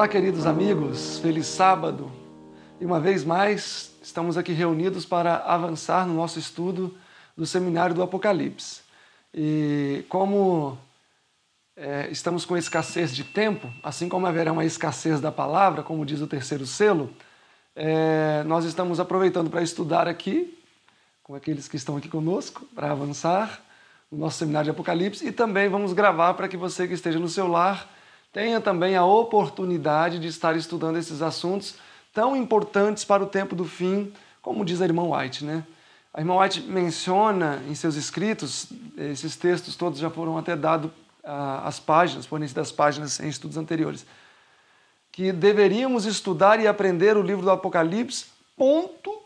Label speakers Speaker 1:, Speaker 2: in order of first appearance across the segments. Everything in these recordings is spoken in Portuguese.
Speaker 1: Olá, queridos amigos, feliz sábado. E uma vez mais, estamos aqui reunidos para avançar no nosso estudo do seminário do Apocalipse. E como é, estamos com escassez de tempo, assim como haverá uma escassez da palavra, como diz o terceiro selo, é, nós estamos aproveitando para estudar aqui, com aqueles que estão aqui conosco, para avançar no nosso seminário de Apocalipse, e também vamos gravar para que você que esteja no seu lar tenha também a oportunidade de estar estudando esses assuntos tão importantes para o tempo do fim, como diz a irmã White, né? A irmã White menciona em seus escritos, esses textos todos já foram até dados ah, as páginas, fornecidas das páginas em estudos anteriores, que deveríamos estudar e aprender o livro do Apocalipse ponto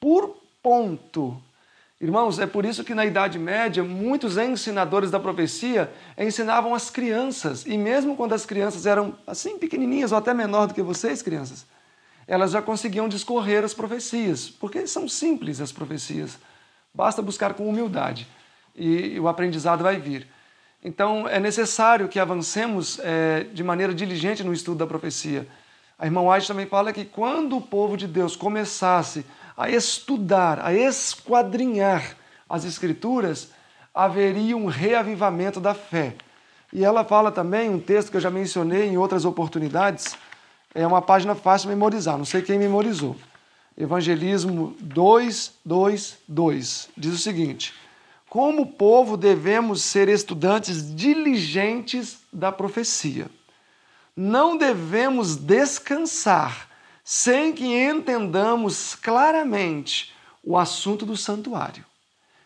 Speaker 1: por ponto, Irmãos, é por isso que na Idade Média muitos ensinadores da profecia ensinavam as crianças, e mesmo quando as crianças eram assim pequenininhas ou até menor do que vocês, crianças, elas já conseguiam discorrer as profecias, porque são simples as profecias. Basta buscar com humildade e o aprendizado vai vir. Então é necessário que avancemos é, de maneira diligente no estudo da profecia. A irmã White também fala que quando o povo de Deus começasse a a estudar, a esquadrinhar as Escrituras, haveria um reavivamento da fé. E ela fala também um texto que eu já mencionei em outras oportunidades, é uma página fácil de memorizar, não sei quem memorizou. Evangelismo 2, 2, 2. Diz o seguinte: Como povo devemos ser estudantes diligentes da profecia. Não devemos descansar sem que entendamos claramente o assunto do santuário,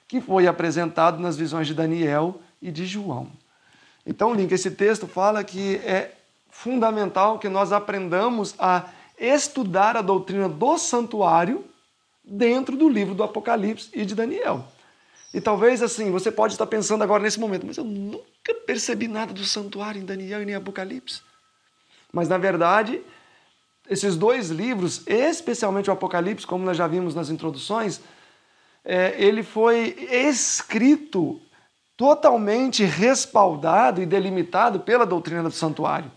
Speaker 1: que foi apresentado nas visões de Daniel e de João. Então, Link, esse texto fala que é fundamental que nós aprendamos a estudar a doutrina do santuário dentro do livro do Apocalipse e de Daniel. E talvez assim, você pode estar pensando agora nesse momento, mas eu nunca percebi nada do santuário em Daniel e nem Apocalipse. Mas na verdade, esses dois livros, especialmente o Apocalipse, como nós já vimos nas introduções, é, ele foi escrito totalmente respaldado e delimitado pela doutrina do santuário.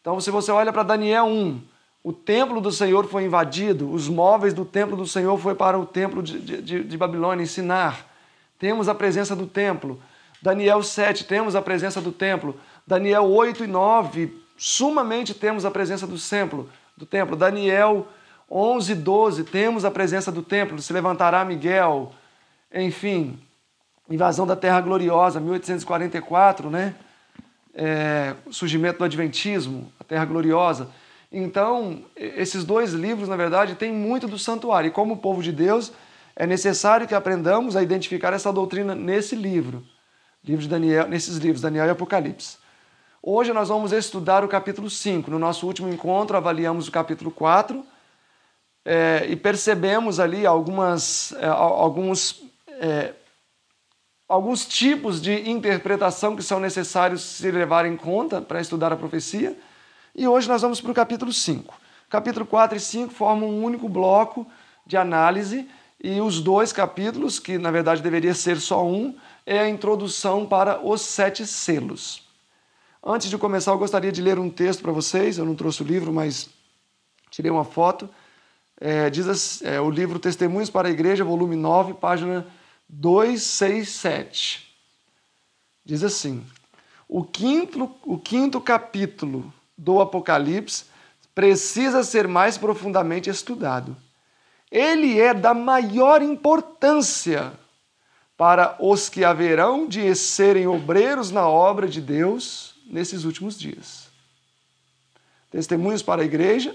Speaker 1: Então, se você olha para Daniel 1, o templo do Senhor foi invadido, os móveis do templo do Senhor foi para o templo de, de, de Babilônia ensinar. Temos a presença do templo. Daniel 7, temos a presença do templo. Daniel 8 e 9, sumamente temos a presença do templo do templo. Daniel 11, 12, temos a presença do templo, se levantará Miguel. Enfim, invasão da Terra Gloriosa, 1844, né? É, surgimento do Adventismo, a Terra Gloriosa. Então, esses dois livros, na verdade, têm muito do santuário. E como povo de Deus, é necessário que aprendamos a identificar essa doutrina nesse livro, livro de Daniel, nesses livros, Daniel e Apocalipse. Hoje nós vamos estudar o capítulo 5. No nosso último encontro, avaliamos o capítulo 4 é, eh, e percebemos ali algumas, é, alguns, é, alguns tipos de interpretação que são necessários se levar em conta para estudar a profecia. E hoje nós vamos para o capítulo 5. Capítulo 4 e 5 formam um único bloco de análise e os dois capítulos, que na verdade deveria ser só um, é a introdução para os sete selos. Antes de começar, eu gostaria de ler um texto para vocês. Eu não trouxe o livro, mas tirei uma foto. É, diz é, o livro Testemunhos para a Igreja, volume 9, página 267. Diz assim: o quinto, o quinto capítulo do Apocalipse precisa ser mais profundamente estudado. Ele é da maior importância para os que haverão de serem obreiros na obra de Deus nesses últimos dias. Testemunhos para a igreja,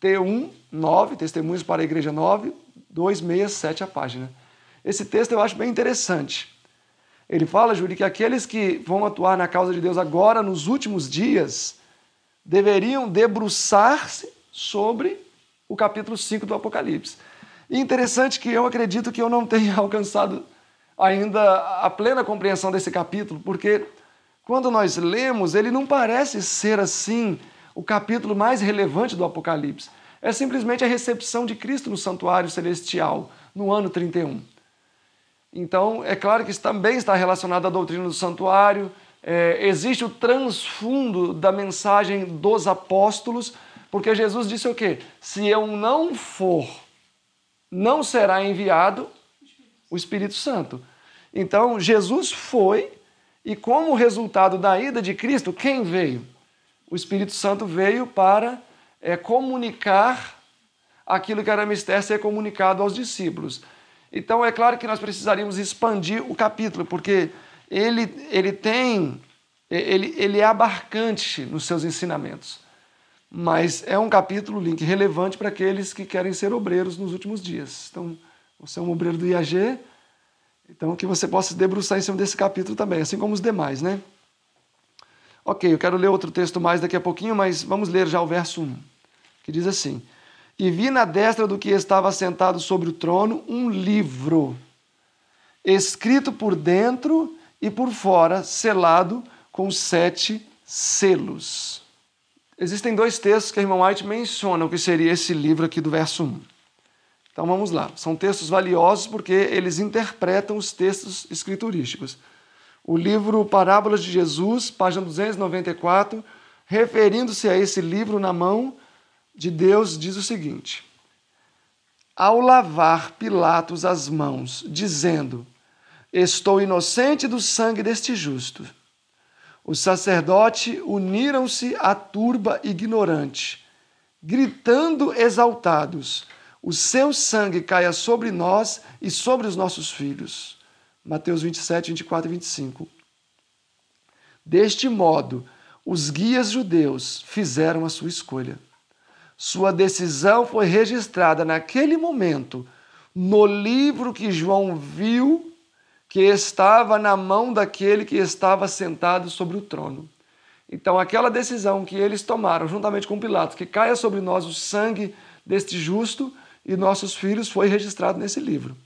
Speaker 1: T1, 9, Testemunhos para a Igreja 9, 267 a página. Esse texto eu acho bem interessante. Ele fala, Júlio, que aqueles que vão atuar na causa de Deus agora, nos últimos dias, deveriam debruçar-se sobre o capítulo 5 do Apocalipse. E interessante que eu acredito que eu não tenha alcançado ainda a plena compreensão desse capítulo, porque quando nós lemos, ele não parece ser assim o capítulo mais relevante do Apocalipse. É simplesmente a recepção de Cristo no santuário celestial, no ano 31. Então, é claro que isso também está relacionado à doutrina do santuário, é, existe o transfundo da mensagem dos apóstolos, porque Jesus disse o quê? Se eu não for, não será enviado o Espírito Santo. Então, Jesus foi e como resultado da ida de Cristo, quem veio? O Espírito Santo veio para é, comunicar aquilo que era mistério ser comunicado aos discípulos. Então é claro que nós precisaríamos expandir o capítulo, porque ele, ele tem, ele, ele é abarcante nos seus ensinamentos. Mas é um capítulo, link, relevante para aqueles que querem ser obreiros nos últimos dias. Então, você é um obreiro do IAG, então, que você possa se debruçar em cima desse capítulo também, assim como os demais, né? Ok, eu quero ler outro texto mais daqui a pouquinho, mas vamos ler já o verso 1, que diz assim: E vi na destra do que estava sentado sobre o trono um livro, escrito por dentro e por fora, selado com sete selos. Existem dois textos que a irmã White menciona o que seria esse livro aqui do verso 1. Então vamos lá. São textos valiosos porque eles interpretam os textos escriturísticos. O livro Parábolas de Jesus, página 294, referindo-se a esse livro na mão de Deus, diz o seguinte: Ao lavar Pilatos as mãos, dizendo: Estou inocente do sangue deste justo. Os sacerdotes uniram-se à turba ignorante, gritando exaltados: o seu sangue caia sobre nós e sobre os nossos filhos. Mateus 27, 24 e 25. Deste modo, os guias judeus fizeram a sua escolha. Sua decisão foi registrada naquele momento no livro que João viu que estava na mão daquele que estava sentado sobre o trono. Então, aquela decisão que eles tomaram, juntamente com Pilatos, que caia sobre nós o sangue deste justo, e nossos filhos foi registrado nesse livro.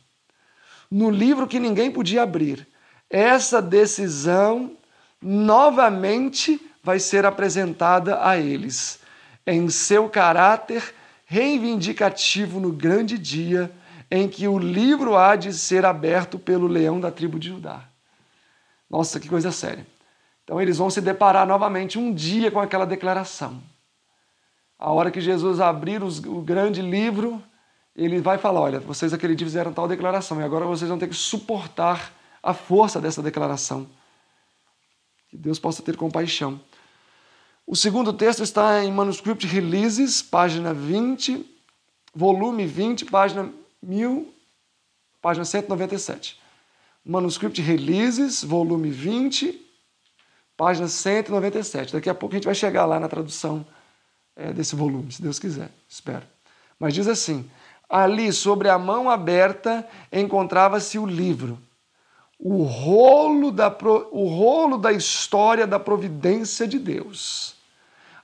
Speaker 1: No livro que ninguém podia abrir. Essa decisão novamente vai ser apresentada a eles, em seu caráter reivindicativo no grande dia em que o livro há de ser aberto pelo leão da tribo de Judá. Nossa, que coisa séria. Então eles vão se deparar novamente um dia com aquela declaração. A hora que Jesus abrir os, o grande livro, ele vai falar: olha, vocês aquele dia fizeram tal declaração e agora vocês vão ter que suportar a força dessa declaração. Que Deus possa ter compaixão. O segundo texto está em Manuscript Releases, página 20, volume 20, página 1000, página 197. Manuscript Releases, volume 20, página 197. Daqui a pouco a gente vai chegar lá na tradução é, desse volume, se Deus quiser, espero. Mas diz assim: Ali, sobre a mão aberta, encontrava-se o livro, o rolo, da, o rolo da história da providência de Deus,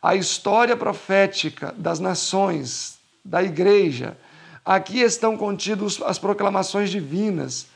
Speaker 1: a história profética das nações, da igreja. Aqui estão contidos as proclamações divinas,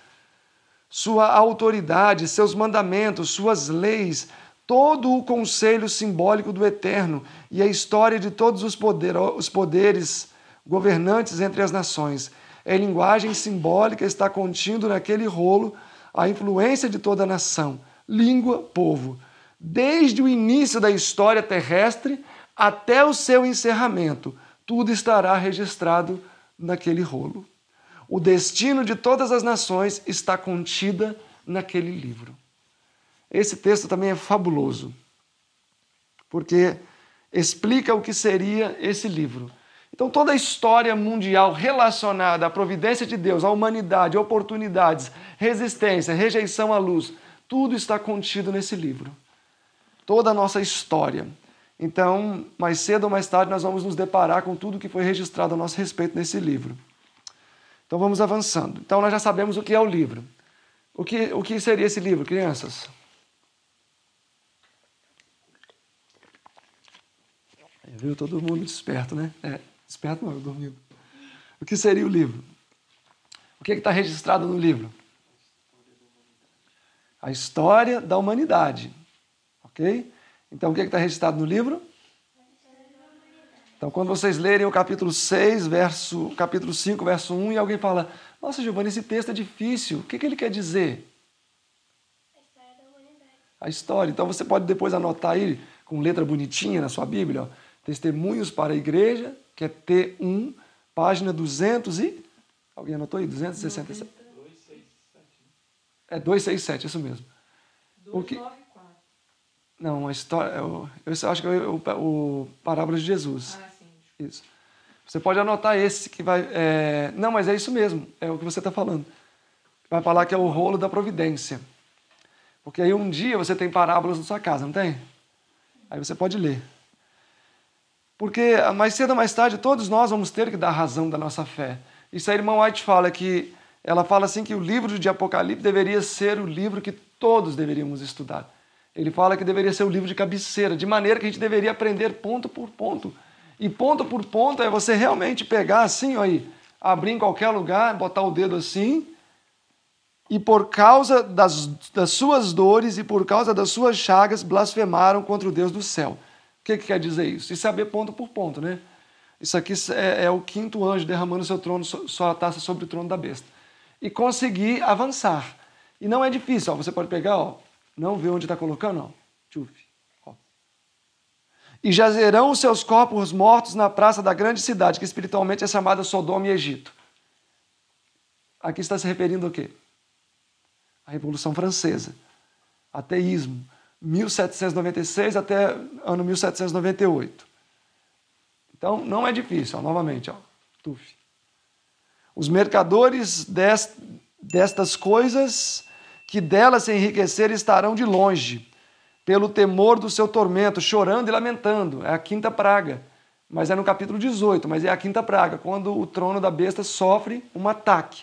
Speaker 1: sua autoridade, seus mandamentos, suas leis, todo o conselho simbólico do eterno e a história de todos os, poder, os poderes governantes entre as nações. é linguagem simbólica está contido naquele rolo a influência de toda a nação, língua, povo. Desde o início da história terrestre até o seu encerramento, tudo estará registrado naquele rolo. O destino de todas as nações está contida naquele livro. Esse texto também é fabuloso, porque explica o que seria esse livro. Então, toda a história mundial relacionada à providência de Deus, à humanidade, oportunidades, resistência, rejeição à luz, tudo está contido nesse livro. Toda a nossa história. Então, mais cedo ou mais tarde, nós vamos nos deparar com tudo que foi registrado a nosso respeito nesse livro. Então, vamos avançando. Então, nós já sabemos o que é o livro. O que, o que seria esse livro, crianças? Viu? Todo mundo desperto, né? É. Esperto não, eu dormindo. O que seria o livro? O que é está registrado no livro? A história da humanidade. Ok? Então, o que é está registrado no livro? Então, quando vocês lerem o capítulo 6, verso, capítulo 5, verso 1, e alguém fala, nossa, Giovanni, esse texto é difícil, o que, é que ele quer dizer? A história da humanidade. A história. Então, você pode depois anotar aí, com letra bonitinha na sua Bíblia, ó, testemunhos para a igreja que é T1, página 200 e... Alguém anotou aí? 267? É 267, é isso mesmo. 294. O que... Não, a história... Eu, eu acho que é o, o Parábola de Jesus. Ah, sim. Isso. Você pode anotar esse que vai... É... Não, mas é isso mesmo. É o que você está falando. Vai falar que é o rolo da providência. Porque aí um dia você tem parábolas na sua casa, não tem? Aí você pode ler. Porque mais cedo ou mais tarde todos nós vamos ter que dar razão da nossa fé. Isso a irmã White fala que ela fala assim que o livro de Apocalipse deveria ser o livro que todos deveríamos estudar. Ele fala que deveria ser o livro de cabeceira, de maneira que a gente deveria aprender ponto por ponto. E ponto por ponto é você realmente pegar assim, aí, abrir em qualquer lugar, botar o dedo assim, e por causa das, das suas dores e por causa das suas chagas blasfemaram contra o Deus do céu que, que quer dizer isso? E saber ponto por ponto, né? Isso aqui é, é o quinto anjo derramando seu trono, sua taça sobre o trono da besta. E conseguir avançar. E não é difícil, ó, você pode pegar, ó, não vê onde está colocando, ó, tchuf, ó. E jazerão os seus corpos mortos na praça da grande cidade, que espiritualmente é chamada Sodoma e Egito. Aqui está se referindo ao quê? A Revolução Francesa, ateísmo, 1796 até ano 1798. Então, não é difícil, ó, novamente, ó, tuf. Os mercadores dest, destas coisas que delas se enriquecer estarão de longe, pelo temor do seu tormento, chorando e lamentando. É a quinta praga, mas é no capítulo 18, mas é a quinta praga, quando o trono da besta sofre um ataque.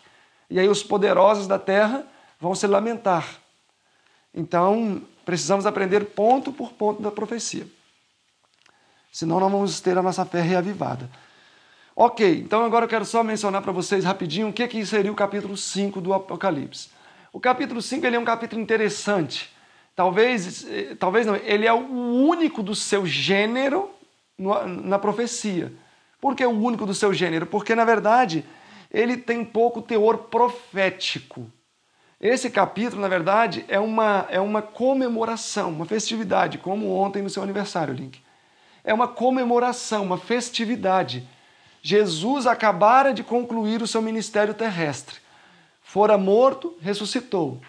Speaker 1: E aí os poderosos da terra vão se lamentar. Então, Precisamos aprender ponto por ponto da profecia. Senão não vamos ter a nossa fé reavivada. Ok, então agora eu quero só mencionar para vocês rapidinho o que, que seria o capítulo 5 do Apocalipse. O capítulo 5 ele é um capítulo interessante. Talvez, eh, talvez não, ele é o único do seu gênero na profecia. Por que o único do seu gênero? Porque, na verdade, ele tem pouco teor profético. Esse capítulo, na verdade, é uma, é uma comemoração, uma festividade, como ontem no seu aniversário, Link. É uma comemoração, uma festividade. Jesus acabara de concluir o seu ministério terrestre. Fora morto, ressuscitou.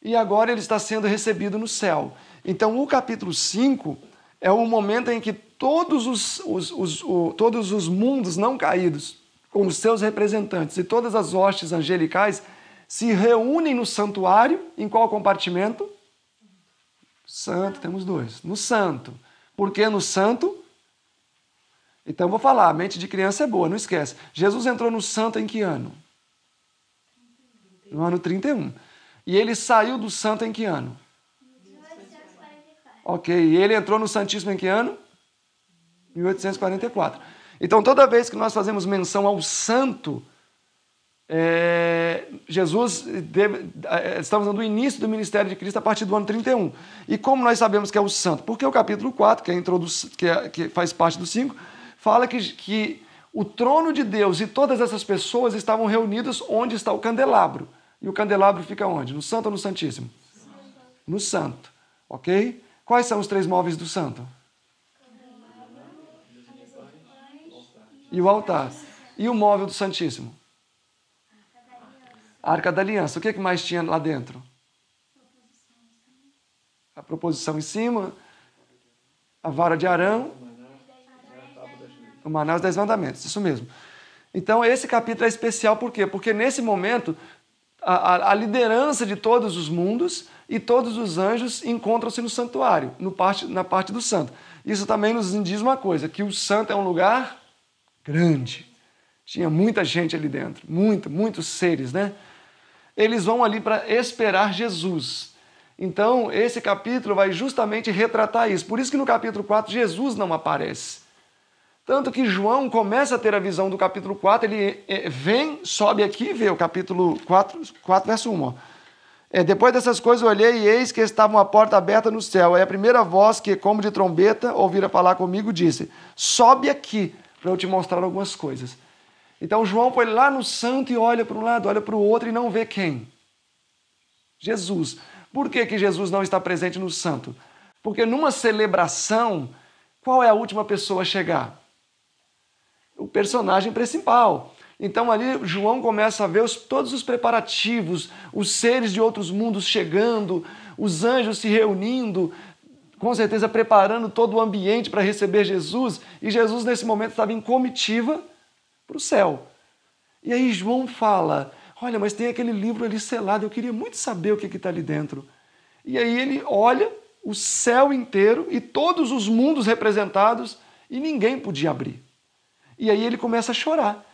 Speaker 1: E agora ele está sendo recebido no céu. Então, o capítulo 5 é o momento em que todos os, os, os, todos os mundos não caídos, com os seus representantes e todas as hostes angelicais, se reúnem no santuário, em qual compartimento? Santo, temos dois. No santo. Por que no santo? Então vou falar, a mente de criança é boa, não esquece. Jesus entrou no santo em que ano? No ano 31. E ele saiu do santo em que ano? Ok, e ele entrou no Santíssimo em que ano? 1844. Então, toda vez que nós fazemos menção ao santo, é, Jesus, teve, é, estamos no início do ministério de Cristo a partir do ano 31. E como nós sabemos que é o santo? Porque o capítulo 4, que, é introduz, que, é, que faz parte do 5, fala que, que o trono de Deus e todas essas pessoas estavam reunidas onde está o candelabro. E o candelabro fica onde? No santo ou no santíssimo? No santo, ok? Quais são os três móveis do santo? E o altar. E o móvel do santíssimo? A Arca da Aliança. O que, é que mais tinha lá dentro? A proposição em cima, a vara de Arão, o Manaus Dez Mandamentos, isso mesmo. Então, esse capítulo é especial por quê? Porque nesse momento, a, a liderança de todos os mundos e todos os anjos encontram-se no santuário, no parte, na parte do santo. Isso também nos diz uma coisa, que o santo é um lugar grande. Tinha muita gente ali dentro, muito, muitos seres, né? eles vão ali para esperar Jesus. Então, esse capítulo vai justamente retratar isso. Por isso que no capítulo 4 Jesus não aparece. Tanto que João começa a ter a visão do capítulo 4, ele eh, vem, sobe aqui e vê o capítulo 4, 4 verso 1. É, depois dessas coisas olhei e eis que estava uma porta aberta no céu. Aí a primeira voz que, como de trombeta, ouvira falar comigo, disse: Sobe aqui para eu te mostrar algumas coisas. Então João foi lá no santo e olha para um lado, olha para o outro e não vê quem? Jesus. Por que, que Jesus não está presente no santo? Porque numa celebração, qual é a última pessoa a chegar? O personagem principal. Então ali João começa a ver os, todos os preparativos, os seres de outros mundos chegando, os anjos se reunindo, com certeza preparando todo o ambiente para receber Jesus. E Jesus, nesse momento, estava em comitiva para o céu. E aí João fala: Olha, mas tem aquele livro ali selado, eu queria muito saber o que está ali dentro. E aí ele olha o céu inteiro e todos os mundos representados e ninguém podia abrir. E aí ele começa a chorar.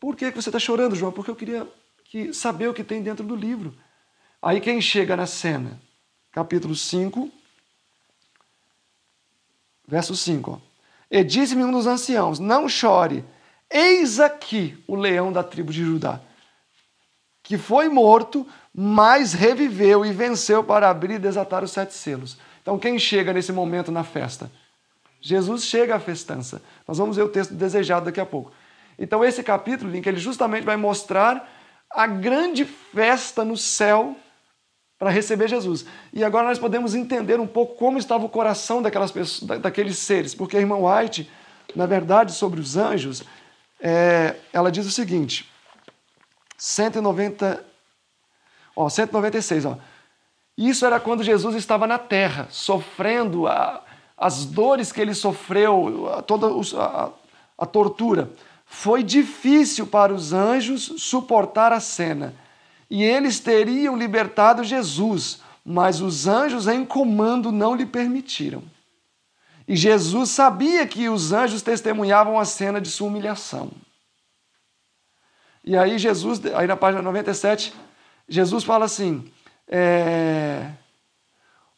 Speaker 1: Por que você está chorando, João? Porque eu queria que, saber o que tem dentro do livro. Aí quem chega na cena? Capítulo 5, verso 5. E disse-me um dos anciãos: Não chore. Eis aqui o leão da tribo de Judá, que foi morto, mas reviveu e venceu para abrir e desatar os sete selos. Então, quem chega nesse momento na festa? Jesus chega à festança. Nós vamos ver o texto desejado daqui a pouco. Então, esse capítulo, Link, ele justamente vai mostrar a grande festa no céu para receber Jesus. E agora nós podemos entender um pouco como estava o coração daquelas pessoas, daqueles seres, porque a irmã White, na verdade, sobre os anjos, é, ela diz o seguinte: 190, ó, 196, ó. Isso era quando Jesus estava na terra, sofrendo a, as dores que ele sofreu, a, toda a, a tortura. Foi difícil para os anjos suportar a cena. E eles teriam libertado Jesus, mas os anjos em comando não lhe permitiram. E Jesus sabia que os anjos testemunhavam a cena de sua humilhação. E aí Jesus, aí na página 97, Jesus fala assim: é,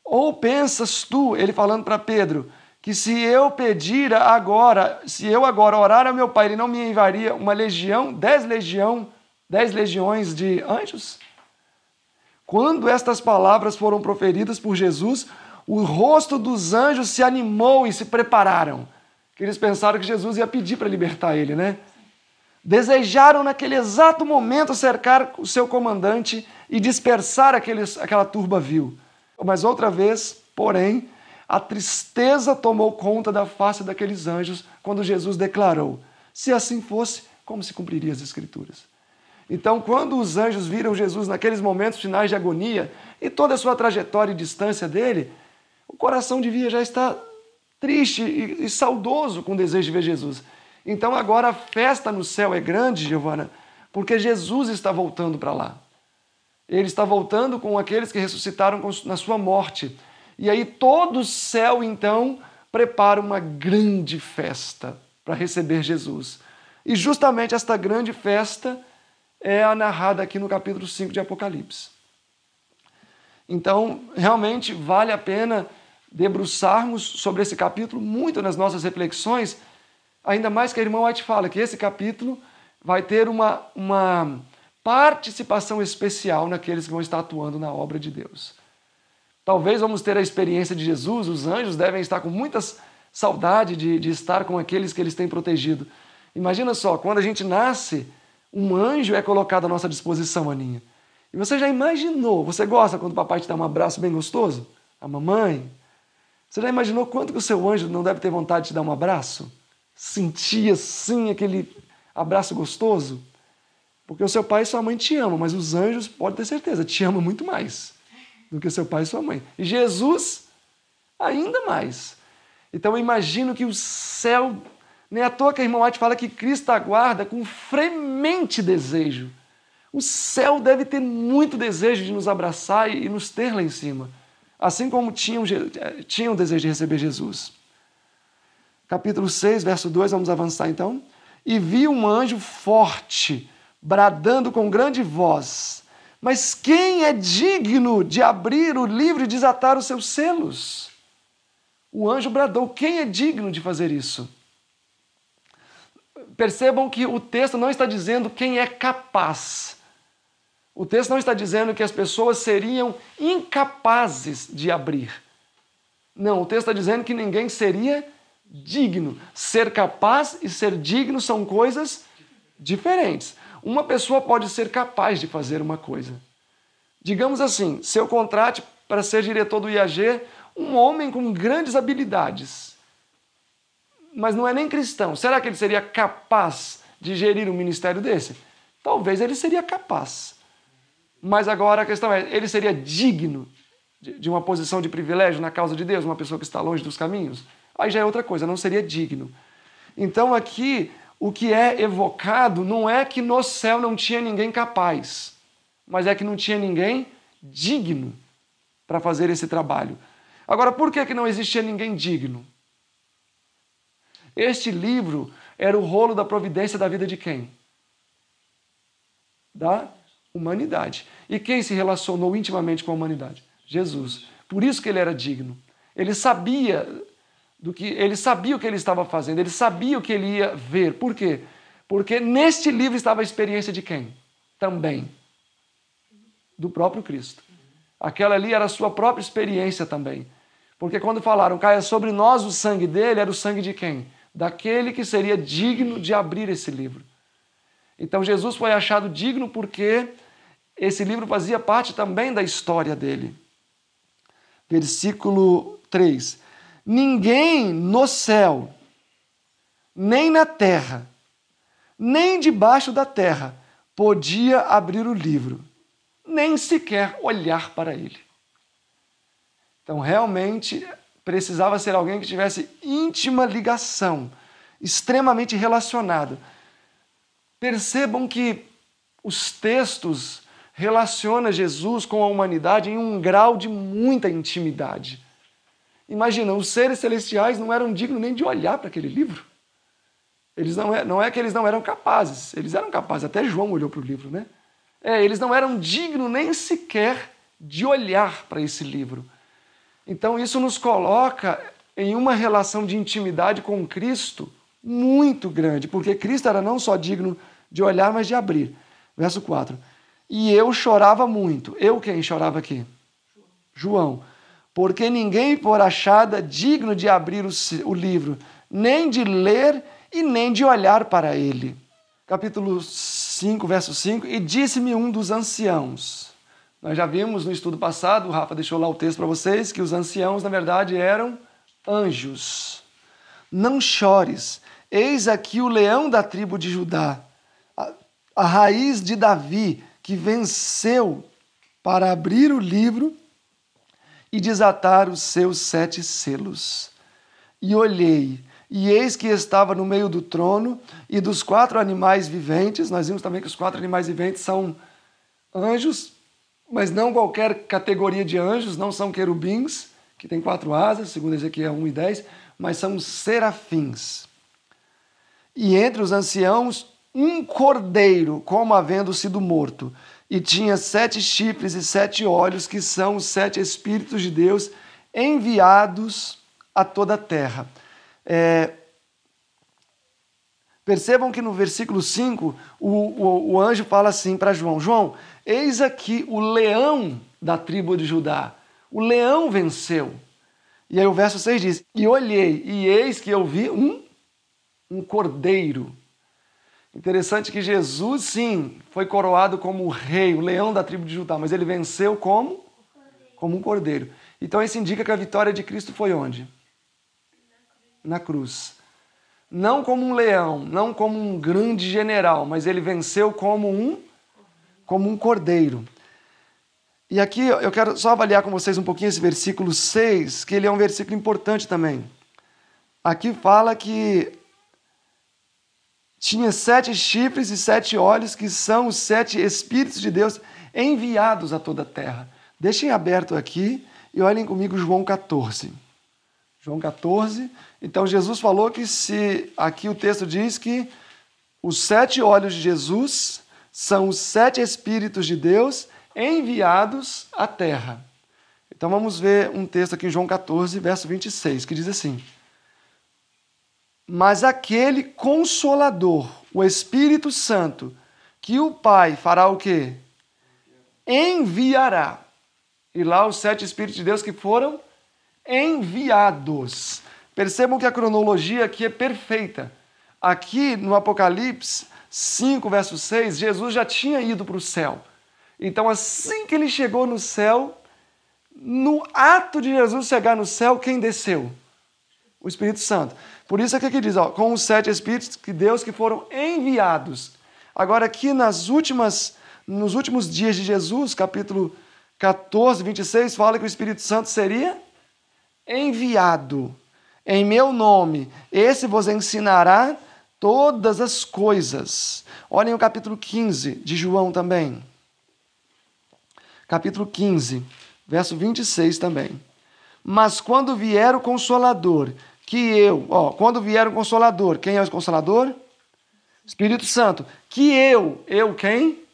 Speaker 1: ou pensas tu, ele falando para Pedro, que se eu pedir agora, se eu agora orar ao meu pai, ele não me enviaria uma legião, dez legião, dez legiões de anjos? Quando estas palavras foram proferidas por Jesus, o rosto dos anjos se animou e se prepararam. Que eles pensaram que Jesus ia pedir para libertar ele, né? Desejaram naquele exato momento cercar o seu comandante e dispersar aqueles, aquela turba vil. Mas outra vez, porém, a tristeza tomou conta da face daqueles anjos quando Jesus declarou: Se assim fosse, como se cumpriria as Escrituras? Então, quando os anjos viram Jesus naqueles momentos finais de agonia e toda a sua trajetória e distância dele, o coração devia já estar triste e, e saudoso com o desejo de ver Jesus. Então agora a festa no céu é grande, Giovana, porque Jesus está voltando para lá. Ele está voltando com aqueles que ressuscitaram na sua morte. E aí todo o céu então prepara uma grande festa para receber Jesus. E justamente esta grande festa é a narrada aqui no capítulo 5 de Apocalipse. Então, realmente vale a pena debruçarmos sobre esse capítulo muito nas nossas reflexões, ainda mais que a irmã White fala que esse capítulo vai ter uma, uma participação especial naqueles que vão estar atuando na obra de Deus. Talvez vamos ter a experiência de Jesus, os anjos devem estar com muitas saudade de, de estar com aqueles que eles têm protegido. Imagina só, quando a gente nasce, um anjo é colocado à nossa disposição, Aninha. E você já imaginou? Você gosta quando o papai te dá um abraço bem gostoso? A mamãe, você já imaginou quanto que o seu anjo não deve ter vontade de te dar um abraço? Sentir assim aquele abraço gostoso? Porque o seu pai e sua mãe te amam, mas os anjos, pode ter certeza, te amam muito mais do que seu pai e sua mãe. E Jesus, ainda mais. Então eu imagino que o céu. Nem à toa que a irmã White fala que Cristo aguarda com fremente desejo. O céu deve ter muito desejo de nos abraçar e nos ter lá em cima assim como tinham, eh, tinham desejo de receber Jesus. Capítulo 6, verso 2, vamos avançar então. E vi um anjo forte, bradando com grande voz: Mas quem é digno de abrir o livro e desatar os seus selos? O anjo bradou: Quem é digno de fazer isso? Percebam que o texto não está dizendo quem é capaz o texto não está dizendo que as pessoas seriam incapazes de abrir. Não, o texto está dizendo que ninguém seria digno. Ser capaz e ser digno são coisas diferentes. Uma pessoa pode ser capaz de fazer uma coisa. Digamos assim, seu contrato para ser diretor do IAG um homem com grandes habilidades, mas não é nem cristão, será que ele seria capaz de gerir um ministério desse? Talvez ele seria capaz. Mas agora a questão é: ele seria digno de, uma posição de privilégio na causa de Deus, uma pessoa que está longe dos caminhos? Aí já é outra coisa, não seria digno. Então aqui o que é evocado não é que no céu não tinha ninguém capaz, mas é que não tinha ninguém digno para fazer esse trabalho. Agora, por que, que não existia ninguém digno? Este livro era o rolo da providência da vida de quem? Da humanidade. E quem se relacionou intimamente com a humanidade? Jesus. Por isso que ele era digno. Ele sabia do que ele sabia o que ele estava fazendo, ele sabia o que ele ia ver. Por quê? Porque neste livro estava a experiência de quem? Também do próprio Cristo. Aquela ali era a sua própria experiência também. Porque quando falaram, caia sobre nós o sangue dele, era o sangue de quem? Daquele que seria digno de abrir esse livro. Então Jesus foi achado digno porque esse livro fazia parte também da história dele. Versículo 3: Ninguém no céu, nem na terra, nem debaixo da terra podia abrir o livro, nem sequer olhar para ele. Então, realmente, precisava ser alguém que tivesse íntima ligação, extremamente relacionado. Percebam que os textos relaciona Jesus com a humanidade em um grau de muita intimidade. Imagina, os seres celestiais não eram dignos nem de olhar para aquele livro. Eles não é, não é que eles não eram capazes, eles eram capazes, até João olhou para o livro, né? É, eles não eram dignos nem sequer de olhar para esse livro. Então isso nos coloca em uma relação de intimidade com Cristo muito grande, porque Cristo era não só digno de olhar, mas de abrir. Verso 4. E eu chorava muito. Eu quem chorava aqui? João. Porque ninguém por achada digno de abrir o, o livro, nem de ler e nem de olhar para ele. Capítulo 5, verso 5. E disse-me um dos anciãos. Nós já vimos no estudo passado, o Rafa deixou lá o texto para vocês, que os anciãos, na verdade, eram anjos. Não chores, eis aqui o leão da tribo de Judá, a, a raiz de Davi, que venceu para abrir o livro e desatar os seus sete selos. E olhei, e eis que estava no meio do trono e dos quatro animais viventes. Nós vimos também que os quatro animais viventes são anjos, mas não qualquer categoria de anjos, não são querubins, que tem quatro asas, segundo Ezequiel 1 e 10, mas são serafins. E entre os anciãos, um cordeiro, como havendo sido morto, e tinha sete chifres e sete olhos, que são os sete Espíritos de Deus enviados a toda a terra. É... Percebam que no versículo 5, o, o, o anjo fala assim para João: João, eis aqui o leão da tribo de Judá. O leão venceu. E aí o verso 6 diz: E olhei, e eis que eu vi um, um cordeiro Interessante que Jesus, sim, foi coroado como o rei, o leão da tribo de Judá, mas ele venceu como? Como um cordeiro. Então isso indica que a vitória de Cristo foi onde? Na cruz. Não como um leão, não como um grande general, mas ele venceu como um como um cordeiro. E aqui eu quero só avaliar com vocês um pouquinho esse versículo 6, que ele é um versículo importante também. Aqui fala que tinha sete chifres e sete olhos, que são os sete Espíritos de Deus enviados a toda a terra. Deixem aberto aqui e olhem comigo João 14. João 14. Então Jesus falou que se aqui o texto diz que os sete olhos de Jesus são os sete espíritos de Deus enviados à terra. Então vamos ver um texto aqui em João 14, verso 26, que diz assim: mas aquele consolador, o Espírito Santo, que o Pai fará o quê? Enviará. E lá os sete Espíritos de Deus que foram enviados. Percebam que a cronologia aqui é perfeita. Aqui no Apocalipse 5, verso 6, Jesus já tinha ido para o céu. Então, assim que ele chegou no céu, no ato de Jesus chegar no céu, quem desceu? O Espírito Santo. Por isso é que aqui diz, ó, com os sete espíritos que Deus que foram enviados. Agora aqui nas últimas nos últimos dias de Jesus, capítulo 14, 26, fala que o Espírito Santo seria enviado em meu nome. Esse vos ensinará todas as coisas. Olhem o capítulo 15 de João também. Capítulo 15, verso 26 também. Mas quando vier o Consolador, que eu, ó, quando vier o Consolador, quem é o Consolador? Espírito Santo. Que eu, eu quem?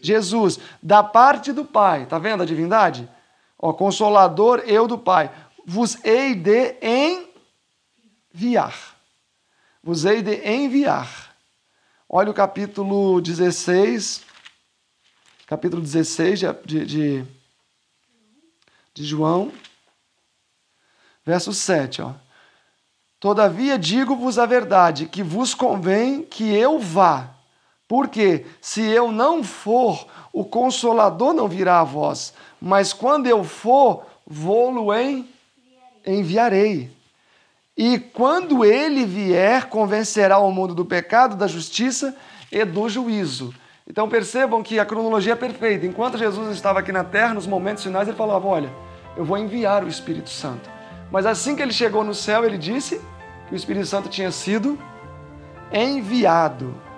Speaker 1: Jesus, da parte do Pai, tá vendo a divindade? Ó, Consolador, eu do Pai, vos hei de enviar. Vos hei de enviar. Olha o capítulo 16, capítulo 16 de, de, de, de João. Verso 7, ó. Todavia digo-vos a verdade, que vos convém que eu vá. Porque se eu não for, o consolador não virá a vós, mas quando eu for, vou-lo em enviarei. E quando ele vier, convencerá o mundo do pecado, da justiça e do juízo. Então percebam que a cronologia é perfeita. Enquanto Jesus estava aqui na terra, nos momentos finais, ele falava: Olha, eu vou enviar o Espírito Santo. Mas assim que ele chegou no céu, ele disse que o Espírito Santo tinha sido enviado.